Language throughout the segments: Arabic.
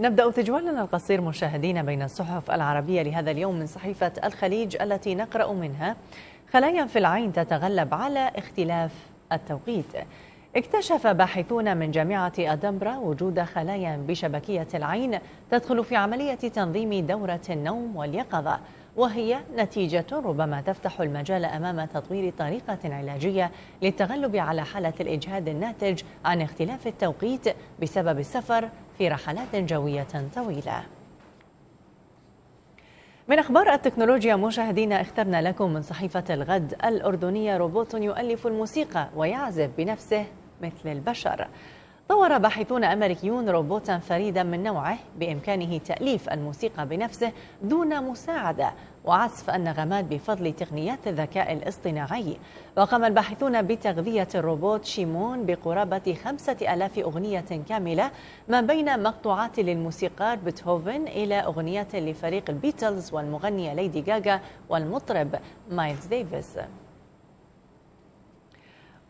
نبدأ تجولنا القصير مشاهدينا بين الصحف العربية لهذا اليوم من صحيفة الخليج التي نقرأ منها خلايا في العين تتغلب على اختلاف التوقيت اكتشف باحثون من جامعة أدنبرا وجود خلايا بشبكية العين تدخل في عملية تنظيم دورة النوم واليقظة وهي نتيجة ربما تفتح المجال أمام تطوير طريقة علاجية للتغلب على حالة الإجهاد الناتج عن اختلاف التوقيت بسبب السفر في رحلات جوية طويلة من أخبار التكنولوجيا مشاهدينا اخترنا لكم من صحيفة الغد الأردنية روبوت يؤلف الموسيقى ويعزف بنفسه مثل البشر طور باحثون أمريكيون روبوتا فريدا من نوعه بإمكانه تأليف الموسيقى بنفسه دون مساعدة وعزف النغمات بفضل تقنيات الذكاء الاصطناعي وقام الباحثون بتغذية الروبوت شيمون بقرابة خمسة ألاف أغنية كاملة ما بين مقطوعات للموسيقار بيتهوفن إلى أغنية لفريق البيتلز والمغنية ليدي غاغا والمطرب مايلز ديفيس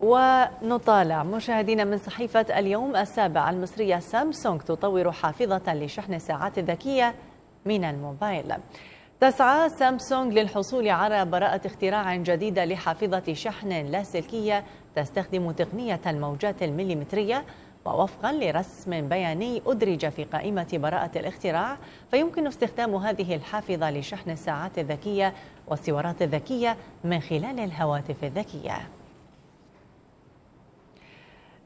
ونطالع مشاهدينا من صحيفة اليوم السابع المصرية سامسونج تطور حافظة لشحن الساعات الذكية من الموبايل تسعى سامسونج للحصول على براءة اختراع جديدة لحافظة شحن لاسلكية تستخدم تقنية الموجات المليمترية ووفقا لرسم بياني أدرج في قائمة براءة الاختراع فيمكن استخدام هذه الحافظة لشحن الساعات الذكية والسوارات الذكية من خلال الهواتف الذكية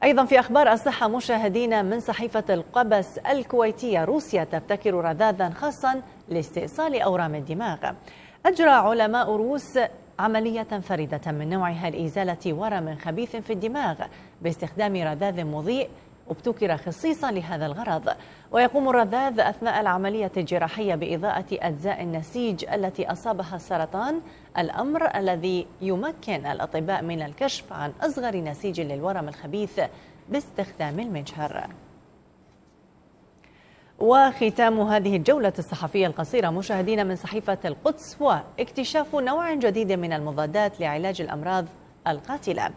أيضا في أخبار الصحة مشاهدينا من صحيفة القبس الكويتية روسيا تبتكر رذاذا خاصا لاستئصال أورام الدماغ أجرى علماء روس عملية فريدة من نوعها لإزالة ورم خبيث في الدماغ باستخدام رذاذ مضيء ابتكر خصيصا لهذا الغرض ويقوم الرذاذ أثناء العملية الجراحية بإضاءة أجزاء النسيج التي أصابها السرطان الأمر الذي يمكن الأطباء من الكشف عن أصغر نسيج للورم الخبيث باستخدام المجهر وختام هذه الجولة الصحفية القصيرة مشاهدينا من صحيفة القدس واكتشاف نوع جديد من المضادات لعلاج الأمراض القاتلة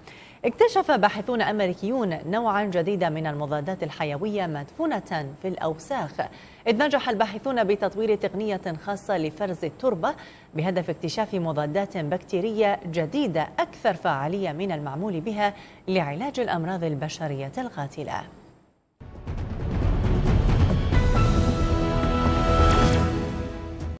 اكتشف باحثون أمريكيون نوعا جديدا من المضادات الحيوية مدفونة في الأوساخ إذ نجح الباحثون بتطوير تقنية خاصة لفرز التربة بهدف اكتشاف مضادات بكتيرية جديدة أكثر فعالية من المعمول بها لعلاج الأمراض البشرية القاتلة